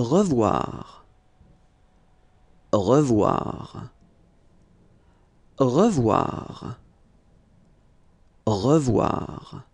revoir, revoir, revoir, revoir.